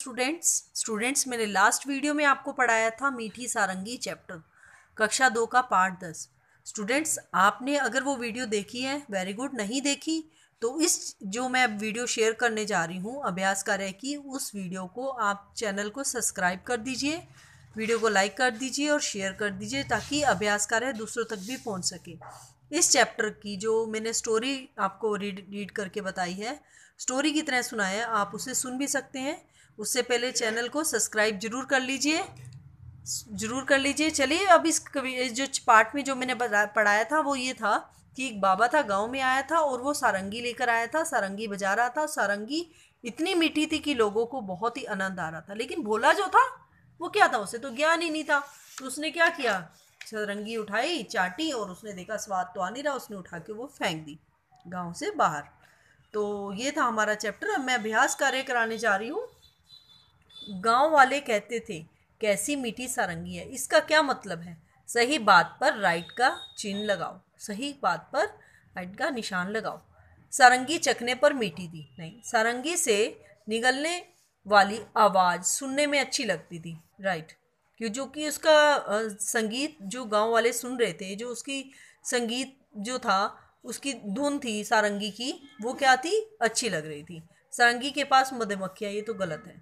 students students मैंने last video में आपको पढ़ाया था मीठी सारंगी चैप्टर कक्षा दो का पार्ट दस स्टूडेंट्स आपने अगर वो वीडियो देखी है वेरी गुड नहीं देखी तो इस जो मैं वीडियो शेयर करने जा रही हूँ अभ्यास कार्य की उस वीडियो को आप चैनल को सब्सक्राइब कर दीजिए वीडियो को लाइक कर दीजिए और शेयर कर दीजिए ताकि अभ्यास कार्य दूसरों तक भी पहुँच सके इस चैप्टर की जो मैंने स्टोरी आपको रीड रीड करके बताई है स्टोरी की तरह सुनाया आप उसे सुन भी सकते हैं उससे पहले चैनल को सब्सक्राइब जरूर कर लीजिए जरूर कर लीजिए चलिए अब इस कवि जो पार्ट में जो मैंने पढ़ाया था वो ये था कि एक बाबा था गांव में आया था और वो सारंगी लेकर आया था सारंगी बजा रहा था सारंगी इतनी मीठी थी कि लोगों को बहुत ही आनंद आ रहा था लेकिन भोला जो था वो क्या था उसे तो ज्ञान ही नहीं था तो उसने क्या किया सारंगी उठाई चाटी और उसने देखा स्वाद तो आ नहीं रहा उसने उठा के वो फेंक दी गाँव से बाहर तो ये था हमारा चैप्टर अब मैं अभ्यास कार्य कराने जा रही हूँ गांव वाले कहते थे कैसी मीठी सारंगी है इसका क्या मतलब है सही बात पर राइट का चिन्ह लगाओ सही बात पर राइट का निशान लगाओ सारंगी चखने पर मीठी थी नहीं सारंगी से निगलने वाली आवाज़ सुनने में अच्छी लगती थी राइट क्यों जो कि उसका संगीत जो गांव वाले सुन रहे थे जो उसकी संगीत जो था उसकी धुन थी सारंगी की वो क्या थी अच्छी लग रही थी सारंगी के पास मधुमक्खियाँ ये तो गलत है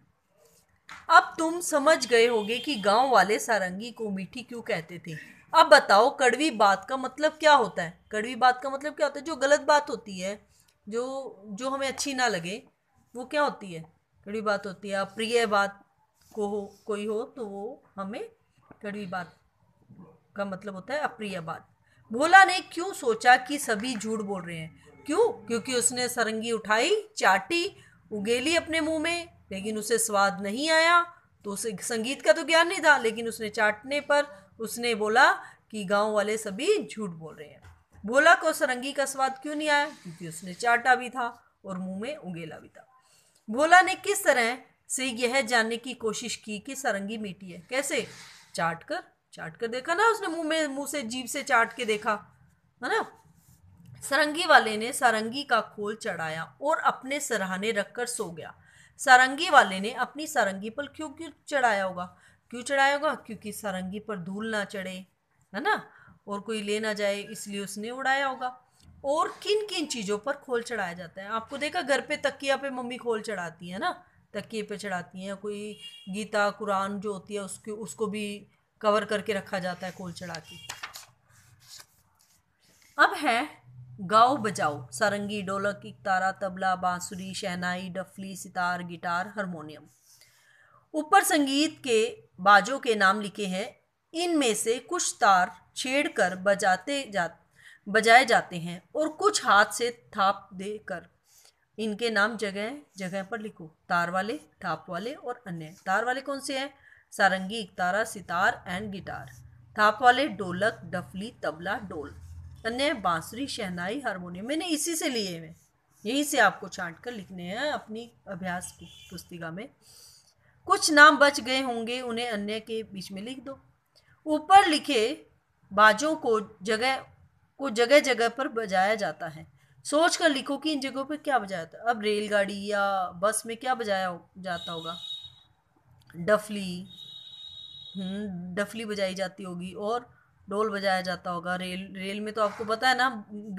अब तुम समझ गए होगे कि गांव वाले सारंगी को मीठी क्यों कहते थे अब बताओ कड़वी बात का मतलब क्या होता है कड़वी बात का मतलब क्या होता है जो गलत बात होती है जो जो हमें अच्छी ना लगे वो क्या होती है कड़वी बात होती है प्रिय बात को हो कोई हो तो वो हमें कड़वी बात का मतलब होता है अप्रिय बात भोला ने क्यों सोचा कि सभी झूठ बोल रहे हैं क्यों क्योंकि उसने सरंगी उठाई चाटी उगेली अपने मुंह में लेकिन उसे स्वाद नहीं आया तो उसे संगीत का तो ज्ञान नहीं था लेकिन उसने चाटने पर उसने बोला कि गांव वाले सभी झूठ बोल रहे हैं भोला को सरंगी का स्वाद क्यों नहीं आया क्योंकि उसने चाटा भी था और मुंह में उंगेला भी था भोला ने किस तरह से यह जानने की कोशिश की कि सरंगी मीठी है कैसे चाट कर चाट कर देखा ना उसने मुंह में मुंह से जीभ से चाट के देखा है ना सरंगी वाले ने सारंगी का खोल चढ़ाया और अपने सराहने रखकर सो गया सारंगी वाले ने अपनी सारंगी पर क्यों क्यों चढ़ाया होगा क्यों चढ़ाया होगा क्योंकि सारंगी पर धूल ना चढ़े है ना और कोई ले ना जाए इसलिए उसने उड़ाया होगा और किन किन चीज़ों पर खोल चढ़ाया जाता है आपको देखा घर पे तकिया पे मम्मी खोल चढ़ाती है ना तकिए पे चढ़ाती हैं कोई गीता कुरान जो होती है उसके उसको भी कवर करके रखा जाता है खोल चढ़ा के अब है गाओ बजाओ सारंगी ढोलक इकतारा तबला बांसुरी शहनाई डफली सितार गिटार हारमोनियम ऊपर संगीत के बाजों के नाम लिखे हैं इनमें से कुछ तार छेड़कर बजाते जा बजाए जाते हैं और कुछ हाथ से थाप देकर इनके नाम जगह जगह पर लिखो तार वाले थाप वाले और अन्य तार वाले कौन से हैं सारंगी इकतारा सितार एंड गिटार थाप वाले ढोलक डफली तबला डोल अन्य बांसुरी शहनाई हारमोनियम मैंने इसी से लिए हैं यहीं से आपको छाट कर लिखने हैं अपनी अभ्यास पुस्तिका में कुछ नाम बच गए होंगे उन्हें अन्य के बीच में लिख दो ऊपर लिखे बाजों को जगह को जगह जगह पर बजाया जाता है सोच कर लिखो कि इन जगहों पर क्या बजाया जाता है अब रेलगाड़ी या बस में क्या बजाया हो, जाता होगा डफली हम्म, डफली बजाई जाती होगी और ढोल बजाया जाता होगा रेल रेल में तो आपको पता है ना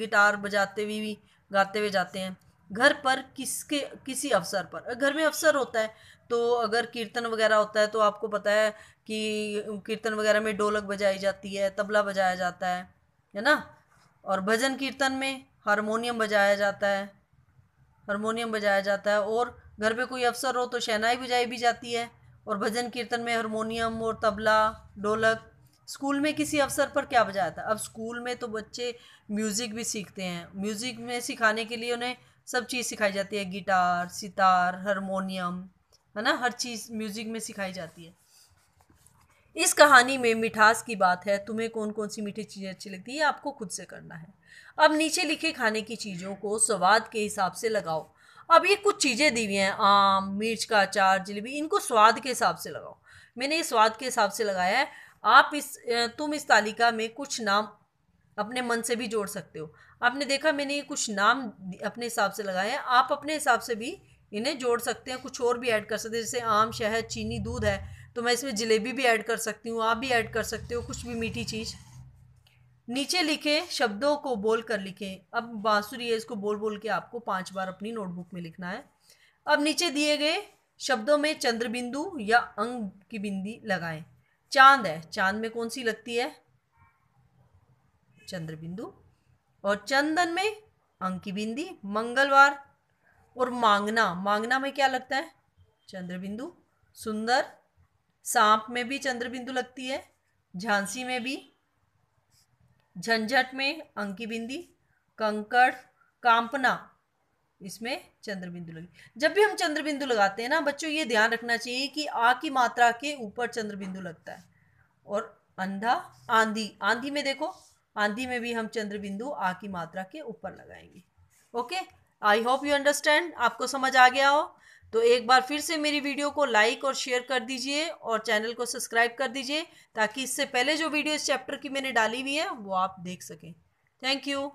गिटार बजाते हुए भी गाते हुए जाते हैं घर पर किसके किसी अवसर पर घर में अवसर होता है तो अगर कीर्तन वगैरह होता है तो आपको पता है कि कीर्तन वगैरह में ढोलक बजाई जाती है तबला बजाया जाता है है ना और भजन कीर्तन में हारमोनियम बजाया जाता है हारमोनियम बजाया जाता है और घर पे कोई अवसर हो तो शहनाई बजाई भी जाती है और भजन कीर्तन में हारमोनियम और तबला ढोलक स्कूल में किसी अवसर पर क्या बजाया था अब स्कूल में तो बच्चे म्यूज़िक भी सीखते हैं म्यूज़िक में सिखाने के लिए उन्हें सब चीज़ सिखाई जाती है गिटार सितार हारमोनियम है ना हर चीज़ म्यूज़िक में सिखाई जाती है इस कहानी में मिठास की बात है तुम्हें कौन कौन सी मीठी चीज़ें अच्छी लगती है आपको खुद से करना है अब नीचे लिखे खाने की चीज़ों को स्वाद के हिसाब से लगाओ अब ये कुछ चीज़ें दी हुई हैं आम मिर्च का अचार जलेबी इनको स्वाद के हिसाब से लगाओ मैंने ये स्वाद के हिसाब से लगाया है आप इस तुम इस तालिका में कुछ नाम अपने मन से भी जोड़ सकते हो आपने देखा मैंने ये कुछ नाम अपने हिसाब से लगाए हैं आप अपने हिसाब से भी इन्हें जोड़ सकते हैं कुछ और भी ऐड कर सकते हैं जैसे आम शहद चीनी दूध है तो मैं इसमें जलेबी भी ऐड कर सकती हूँ आप भी ऐड कर सकते हो कुछ भी मीठी चीज़ नीचे लिखे शब्दों को बोल कर लिखें अब बांसुरी है इसको बोल बोल के आपको पांच बार अपनी नोटबुक में लिखना है अब नीचे दिए गए शब्दों में चंद्रबिंदु या अंग की बिंदी लगाएं चांद है चांद में कौन सी लगती है चंद्र बिंदु और चंदन में अंकी बिंदी मंगलवार और मांगना मांगना में क्या लगता है चंद्र बिंदु सुंदर सांप में भी चंद्र बिंदु लगती है झांसी में भी झंझट में अंकी बिंदी कंकड़ कांपना इसमें चंद्र बिंदु लगे जब भी हम चंद्र बिंदु लगाते हैं ना बच्चों ये ध्यान रखना चाहिए कि आ की मात्रा के ऊपर चंद्र बिंदु लगता है और अंधा आंधी आंधी में देखो आंधी में भी हम चंद्र बिंदु आ की मात्रा के ऊपर लगाएंगे okay I hope you understand आपको समझ आ गया हो तो एक बार फिर से मेरी वीडियो को लाइक और शेयर कर दीजिए और चैनल को सब्सक्राइब कर दीजिए ताकि इससे पहले जो वीडियो इस चैप्टर की मैंने डाली हुई है वो आप देख सकें थैंक यू